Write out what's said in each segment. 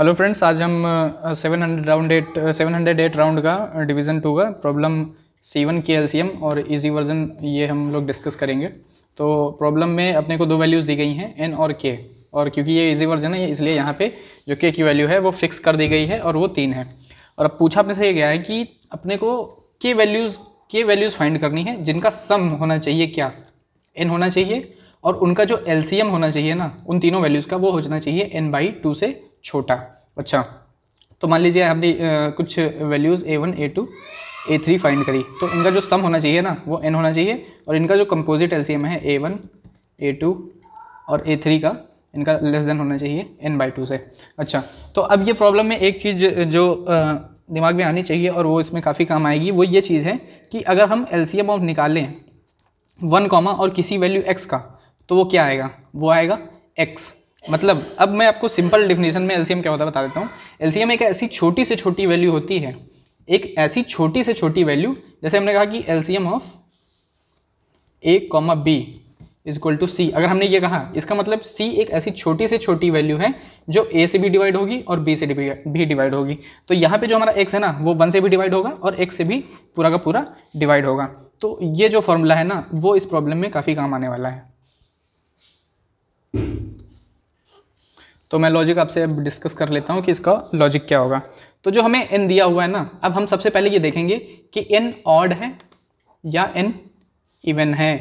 hello friends आज हम seven hundred round eight seven hundred eight round का division two का problem C one C M और easy version ये हम लोग डिस्कस करेंगे तो प्रॉब्लम में अपने को दो वैल्यूज़ दी गई हैं एन और के और क्योंकि ये इजी वर्जन है इसलिए यहाँ पे जो के की वैल्यू है वो फिक्स कर दी गई है और वो तीन है और अब पूछा अपने से ये गया है कि अपने को के वैल्यूज़ के वैल्यूज़ फाइंड करनी है जिनका सम होना चाहिए क्या एन होना चाहिए और उनका जो एल होना चाहिए ना उन तीनों वैल्यूज़ का वो होना चाहिए एन बाई टू से छोटा अच्छा तो मान लीजिए हमने कुछ values A one A two A three find करी तो इनका जो सम होना चाहिए ना वो एन होना चाहिए और इनका जो कंपोजिट एल है ए वन ए टू और ए थ्री का इनका लेस देन होना चाहिए एन बाई टू से अच्छा तो अब ये प्रॉब्लम में एक चीज़ जो दिमाग में आनी चाहिए और वो इसमें काफ़ी काम आएगी वो ये चीज़ है कि अगर हम एल सी ऑफ निकालें वन कॉमा और किसी वैल्यू एक्स का तो वो क्या आएगा वो आएगा एक्स मतलब अब मैं आपको सिंपल डिफिनेशन में एलसीएम क्या होता है बता देता हूँ एलसीएम एक ऐसी छोटी से छोटी वैल्यू होती है एक ऐसी छोटी से छोटी वैल्यू जैसे हमने कहा कि LCM of A comma B is equal to C अगर हमने ये कहा इसका मतलब सी एक ऐसी छोटी से छोटी वैल्यू है जो ए से भी डिवाइड होगी और बी से भी डिवाइड होगी तो यहाँ पे जो हमारा एक्स है ना वो वन से भी डिवाइड होगा और एक्स से भी पूरा का पूरा डिवाइड होगा तो ये जो फॉर्मूला है ना वो इस प्रॉब्लम में काफ़ी काम आने वाला है तो मैं लॉजिक आपसे अब डिस्कस कर लेता हूँ कि इसका लॉजिक क्या होगा तो जो हमें एन दिया हुआ है ना अब हम सबसे पहले ये देखेंगे कि एन ऑड है या एन इवन है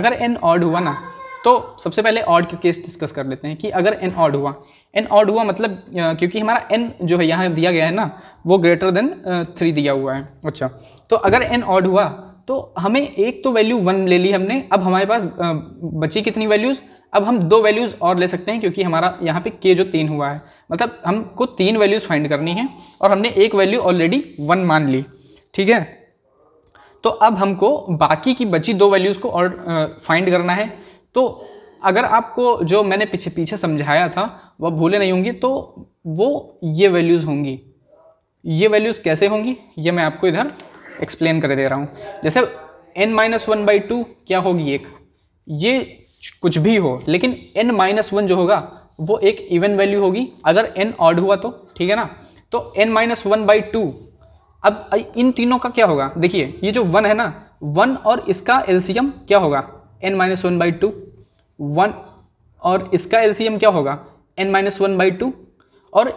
अगर एन ऑड हुआ ना तो सबसे पहले ऑड का केस डिस्कस कर लेते हैं कि अगर एन ऑड हुआ एन ऑड हुआ मतलब क्योंकि हमारा एन जो है यहाँ दिया गया है ना वो ग्रेटर देन थ्री दिया हुआ है अच्छा तो अगर एन ऑड हुआ तो हमें एक तो वैल्यू वन ले ली हमने अब हमारे पास बची कितनी वैल्यूज़ अब हम दो वैल्यूज़ और ले सकते हैं क्योंकि हमारा यहाँ पे के जो तीन हुआ है मतलब हमको तीन वैल्यूज़ फाइंड करनी है और हमने एक वैल्यू ऑलरेडी वन मान ली ठीक है तो अब हमको बाकी की बची दो वैल्यूज़ को और फाइंड करना है तो अगर आपको जो मैंने पीछे पीछे समझाया था वह भूले नहीं होंगी तो वो ये वैल्यूज़ होंगी ये वैल्यूज़ कैसे होंगी ये मैं आपको इधर एक्सप्लेन कर दे रहा हूँ जैसे N minus one by two क्या होगी एक ये कुछ भी हो लेकिन एन माइनस वन जो होगा वो एक इवन वैल्यू होगी अगर एन ऑड हुआ तो ठीक है ना तो N minus one by two अब इन तीनों का क्या होगा देखिए ये जो वन है ना वन और इसका एलसीएम क्या होगा N minus one by two one और इसका एलसीएम क्या होगा N minus one by two और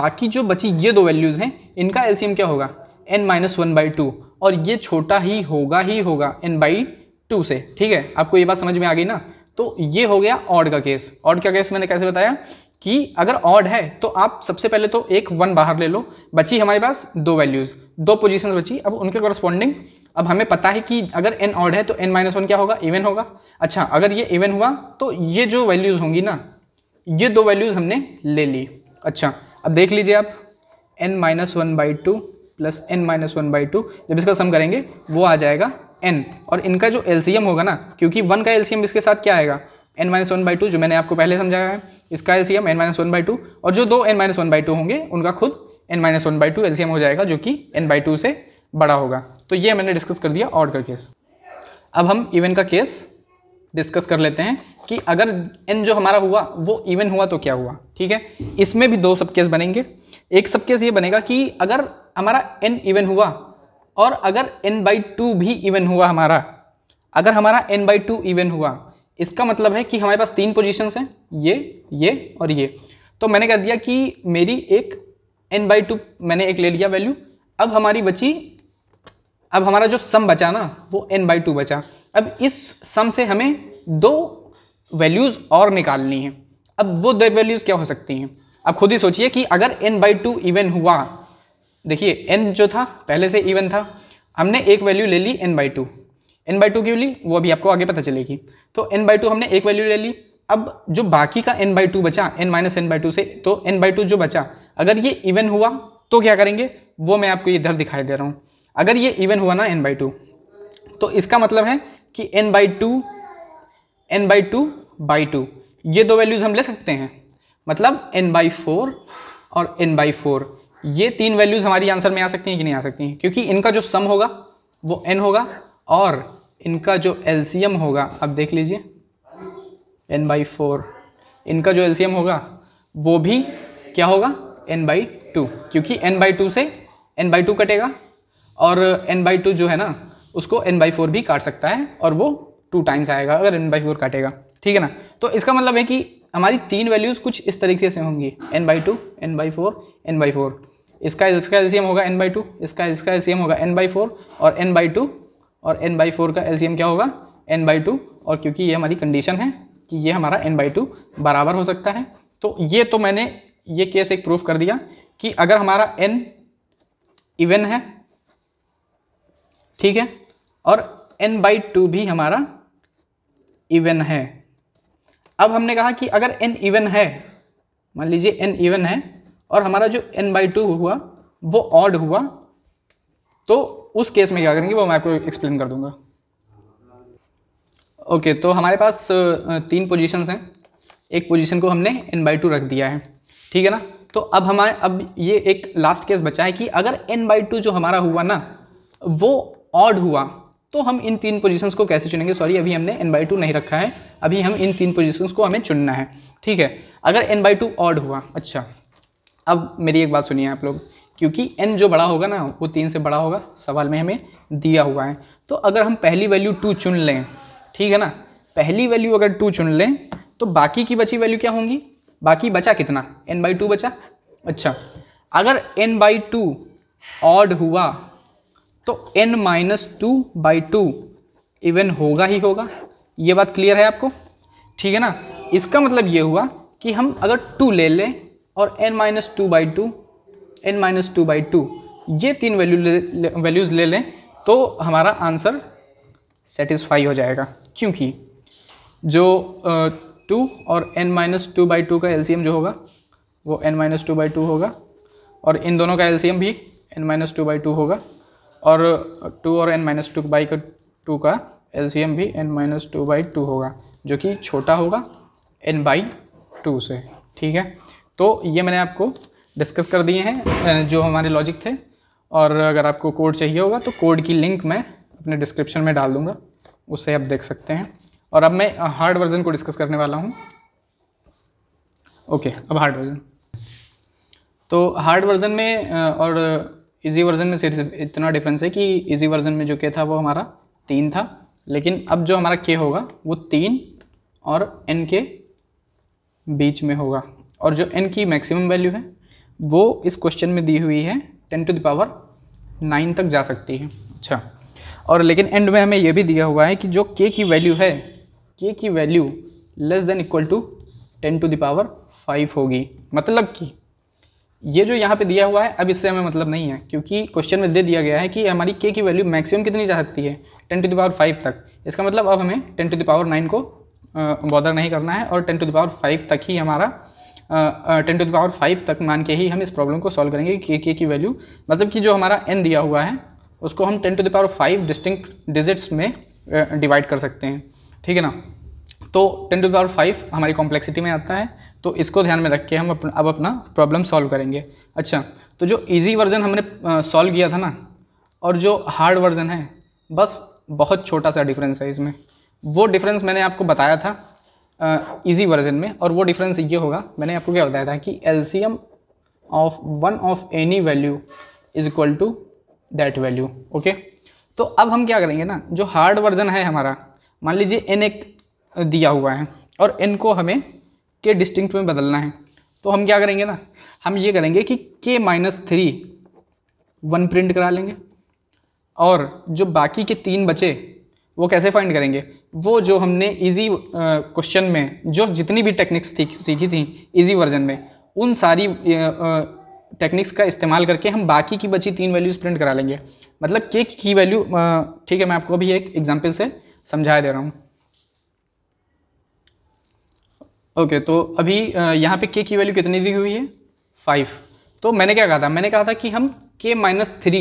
बाकी जो बची ये दो वैल्यूज़ हैं इनका एलसीएम क्या होगा N minus one by two और ये छोटा ही होगा ही होगा एन बाई टू से ठीक है आपको ये बात समझ में आ गई ना तो ये हो गया ऑड का केस ऑड का केस मैंने कैसे बताया कि अगर ऑड है तो आप सबसे पहले तो एक वन बाहर ले लो बची हमारे पास दो वैल्यूज़ दो पोजीशंस बची अब उनके कॉरस्पॉन्डिंग अब हमें पता है कि अगर एन ऑड है तो एन माइनस वन क्या होगा इवन होगा अच्छा अगर ये इवन हुआ तो ये जो वैल्यूज़ होंगी ना ये दो वैल्यूज़ हमने ले ली अच्छा अब देख लीजिए आप N minus one by two plus N minus one by two जब इसका सम करेंगे वो आ जाएगा एन और इनका जो एलसीएम होगा ना क्योंकि वन का एलसीएम इसके साथ क्या आएगा N minus one by two जो मैंने आपको पहले समझाया है इसका LCM N minus one by two और जो दो N minus one by two होंगे उनका खुद N minus one by two LCM हो जाएगा जो कि एन बाई टू से बड़ा होगा तो ये मैंने डिस्कस कर दिया ऑर्ड का केस अब हम इवन का केस डिस्कस कर लेते हैं कि अगर एन जो हमारा हुआ वो इवन हुआ तो क्या हुआ ठीक है इसमें भी दो सब केस बनेंगे एक सब केस ये बनेगा कि अगर हमारा एन इवन हुआ और अगर एन बाई टू भी इवन हुआ हमारा अगर हमारा एन बाई टू इवन हुआ इसका मतलब है कि हमारे पास तीन पोजीशंस हैं ये ये और ये तो मैंने कर दिया कि मेरी एक एन बाई टू मैंने एक ले लिया वैल्यू अब हमारी बची अब हमारा जो सम बचा ना वो एन बाई टू बचा अब इस सम से हमें दो वैल्यूज़ और निकालनी है अब वो दो वैल्यूज़ क्या हो सकती हैं अब खुद ही सोचिए कि अगर एन बाई टू इवन हुआ देखिए एन जो था पहले से इवन था हमने एक वैल्यू ले ली N by two N by two क्यों ली वो अभी आपको आगे पता चलेगी तो एन बाई टू हमने एक वैल्यू ले ली अब जो बाकी का एन बाई टू बचा N minus N by two से तो एन बाई टू जो बचा अगर ये इवन हुआ तो क्या करेंगे वो मैं आपको इधर दिखाई दे रहा हूँ अगर ये इवन हुआ ना एन बाई टू तो इसका मतलब है कि N by two N by two by two ये दो वैल्यूज़ हम ले सकते हैं मतलब एन बाई फोर और एन बाई फोर ये तीन वैल्यूज़ हमारी आंसर में आ सकती हैं कि नहीं आ सकती हैं क्योंकि इनका जो सम होगा वो एन होगा और इनका जो एलसीएम होगा आप देख लीजिए एन बाई फोर इनका जो एलसीएम होगा वो भी क्या होगा एन बाई टू क्योंकि एन बाई टू से एन बाई टू कटेगा और एन बाई टू जो है ना उसको एन बाई फोर भी काट सकता है और वो टू टाइम्स आएगा अगर एन बाई फोर काटेगा ठीक है ना तो इसका मतलब है कि हमारी तीन वैल्यूज़ कुछ इस तरीके से होंगी N by two N by four N by four इसका इसका एलसीएम होगा एन बाई टू इसका इसका एलसीएम होगा एन बाई फोर और एन बाई टू और एन बाई फोर का एलसीएम क्या होगा एन बाई टू और क्योंकि ये हमारी कंडीशन है कि ये हमारा एन बाई टू बराबर हो सकता है तो ये तो मैंने ये केस एक प्रूफ कर दिया कि अगर हमारा एन इवन है ठीक है और एन बाई टू भी हमारा इवन है अब हमने कहा कि अगर एन इवन है मान लीजिए एन इवन है और हमारा जो एन बाई टू हुआ वो ऑड हुआ तो उस केस में क्या करेंगे वो मैं आपको एक्सप्लेन कर दूंगा ओके okay, तो हमारे पास तीन पोजीशन हैं एक पोजीशन को हमने एन बाई टू रख दिया है ठीक है ना तो अब हमारे अब ये एक लास्ट केस बचा है कि अगर एन बाई टू जो हमारा हुआ ना वो ऑड हुआ तो हम इन तीन पोजीशंस को कैसे चुनेंगे सॉरी अभी हमने एन बाई टू नहीं रखा है अभी हम इन तीन पोजीशंस को हमें चुनना है ठीक है अगर एन बाई टू ऑड हुआ अच्छा अब मेरी एक बात सुनिए आप लोग क्योंकि एन जो बड़ा होगा ना वो तीन से बड़ा होगा सवाल में हमें दिया हुआ है तो अगर हम पहली वैल्यू टू चुन लें ठीक है ना पहली वैल्यू अगर टू चुन लें तो बाकी की बची वैल्यू क्या होंगी बाकी बचा कितना एन बाई टू बचा अच्छा अगर एन बाई टू ऑड हुआ तो N minus two by two even होगा ही होगा ये बात क्लियर है आपको ठीक है ना इसका मतलब ये हुआ कि हम अगर टू ले लें और N minus two by two N minus two by two ये तीन वैल्यू वैल्यूज़ ले लें तो हमारा आंसर सेटिस्फाई हो जाएगा क्योंकि जो टू और N minus two by two का एलसीएम जो होगा वो N minus two by two होगा और इन दोनों का एलसीएम भी N minus two by two होगा और टू और N minus two by two का एलसीएम भी N minus two by two होगा जो कि छोटा होगा एन बाई टू से ठीक है तो ये मैंने आपको डिस्कस कर दिए हैं जो हमारे लॉजिक थे और अगर आपको कोड चाहिए होगा तो कोड की लिंक मैं अपने डिस्क्रिप्शन में डाल दूँगा उसे आप देख सकते हैं और अब मैं हार्ड वर्जन को डिस्कस करने वाला हूँ ओके अब हार्ड वर्जन तो हार्ड वर्जन में और इजी वर्जन में सिर्फ इतना डिफरेंस है कि इजी वर्जन में जो के था वो हमारा तीन था लेकिन अब जो हमारा के होगा वो तीन और एन के बीच में होगा और जो एन की मैक्सिमम वैल्यू है वो इस क्वेश्चन में दी हुई है ten to the power nine तक जा सकती है अच्छा और लेकिन एंड में हमें यह भी दिया हुआ है कि जो के की वैल्यू है के की value less than equal to ten to the power five होगी मतलब कि ये जो यहाँ पे दिया हुआ है अब इससे हमें मतलब नहीं है क्योंकि क्वेश्चन में दे दिया गया है कि हमारी के की वैल्यू मैक्सिमम कितनी जा सकती है ten to the power five तक इसका मतलब अब हमें ten to the power nine को बॉदर नहीं करना है और ten to the power five तक ही हमारा ten to the power five तक मान के ही हम इस प्रॉब्लम को सॉल्व करेंगे के के की वैल्यू मतलब कि जो हमारा एन दिया हुआ है उसको हम ten to the power five distinct digits में डिवाइड कर सकते हैं ठीक है ना तो ten to the power five हमारी कॉम्प्लेक्सिटी में आता है तो इसको ध्यान में रख के हम अपन, अब अपना प्रॉब्लम सॉल्व करेंगे अच्छा तो जो ईजी वर्जन हमने सॉल्व किया था ना और जो हार्ड वर्जन है बस बहुत छोटा सा डिफरेंस है इसमें वो डिफरेंस मैंने आपको बताया था इजी वर्जन में और वो डिफरेंस ये होगा मैंने आपको क्या बताया था कि L of one of any value is equal to that value okay तो अब हम क्या करेंगे ना जो हार्ड वर्जन है हमारा मान लीजिए एन एक दिया हुआ है और एन को हमें के डिस्टिंक्ट में बदलना है तो हम क्या करेंगे ना हम ये करेंगे कि K minus three one print करा लेंगे और जो बाकी के तीन बचे वो कैसे फाइंड करेंगे वो जो हमने इजी क्वेश्चन में जो जितनी भी टेक्निक्स थी सीखी थी इजी वर्जन में उन सारी टेक्निक्स का इस्तेमाल करके हम बाकी की बची तीन वैल्यूज़ प्रिंट करा लेंगे मतलब के की वैल्यू ठीक है मैं आपको अभी एक एग्जाम्पल से समझा दे रहा हूँ ओके okay, तो अभी यहाँ पे के की वैल्यू कितनी दी हुई है फाइव तो मैंने क्या कहा था मैंने कहा था कि हम के माइनस थ्री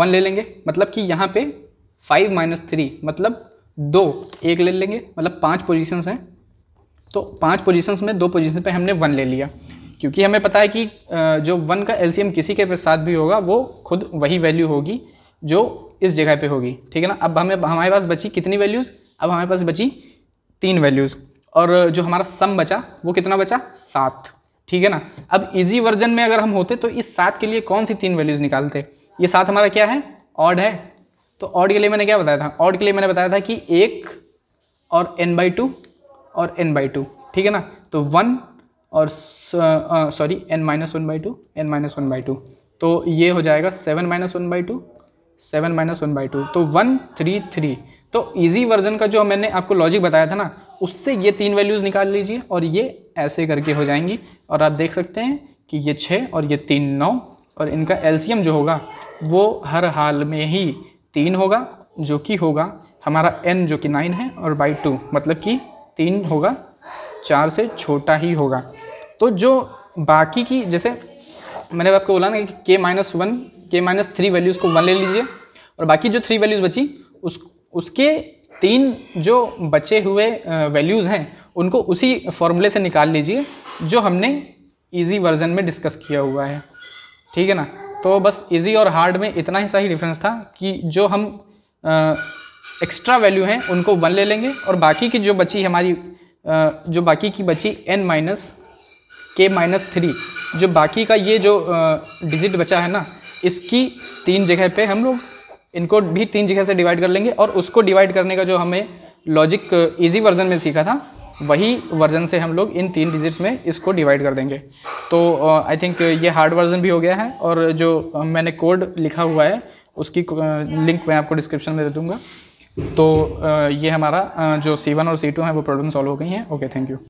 वन ले लेंगे मतलब कि यहाँ पे फाइव माइनस थ्री मतलब दो एक ले लेंगे मतलब पांच पोजीशंस हैं तो पांच पोजीशंस में दो पोजीशन पे हमने वन ले लिया क्योंकि हमें पता है कि जो वन का एलसीएम किसी के साथ भी होगा वो खुद वही वैल्यू होगी जो इस जगह पे होगी ठीक है ना अब हमें हमारे पास बची कितनी वैल्यूज़ अब हमारे पास बची तीन वैल्यूज़ और जो हमारा सम बचा वो कितना बचा सात ठीक है ना अब इजी वर्जन में अगर हम होते तो इस सात के लिए कौन सी तीन वैल्यूज़ निकालते ये सात हमारा क्या है ऑड है तो ऑड के लिए मैंने क्या बताया था ऑड के लिए मैंने बताया था कि एक और एन बाई टू और एन बाई टू ठीक है ना तो वन और sorry N minus one by two N minus one by two तो ये हो जाएगा seven minus one by two seven minus one by two तो वन थ्री थ्री तो इजी वर्जन का जो मैंने आपको लॉजिक बताया था ना उससे ये तीन वैल्यूज़ निकाल लीजिए और ये ऐसे करके हो जाएंगी और आप देख सकते हैं कि ये छः और ये तीन नौ और इनका एलसीएम जो होगा वो हर हाल में ही तीन होगा जो कि होगा हमारा एन जो कि नाइन है और बाई टू मतलब कि तीन होगा चार से छोटा ही होगा तो जो बाकी की जैसे मैंने आपको बोला ना कि K minus one K minus three values को वन ले लीजिए और बाकी जो थ्री वैल्यूज़ बची उस उसके तीन जो बचे हुए वैल्यूज़ हैं उनको उसी फॉर्मूले से निकाल लीजिए जो हमने इजी वर्जन में डिस्कस किया हुआ है ठीक है ना तो बस इजी और हार्ड में इतना ही सही डिफरेंस था कि जो हम एक्स्ट्रा वैल्यू हैं उनको वन ले लेंगे और बाकी की जो बची हमारी आ, जो बाकी की बची N minus K minus three जो बाकी का ये जो डिजिट बचा है ना इसकी तीन जगह पे हम लोग इनको भी तीन जगह से डिवाइड कर लेंगे और उसको डिवाइड करने का जो हमें लॉजिक ईजी वर्जन में सीखा था वही वर्जन से हम लोग इन तीन डिजिट्स में इसको डिवाइड कर देंगे तो आई थिंक ये हार्ड वर्जन भी हो गया है और जो मैंने कोड लिखा हुआ है उसकी लिंक मैं आपको डिस्क्रिप्शन में दे दूँगा तो ये हमारा जो C1 और सी टू है वो प्रॉब्लम सॉल्व हो गई हैं ओके थैंक यू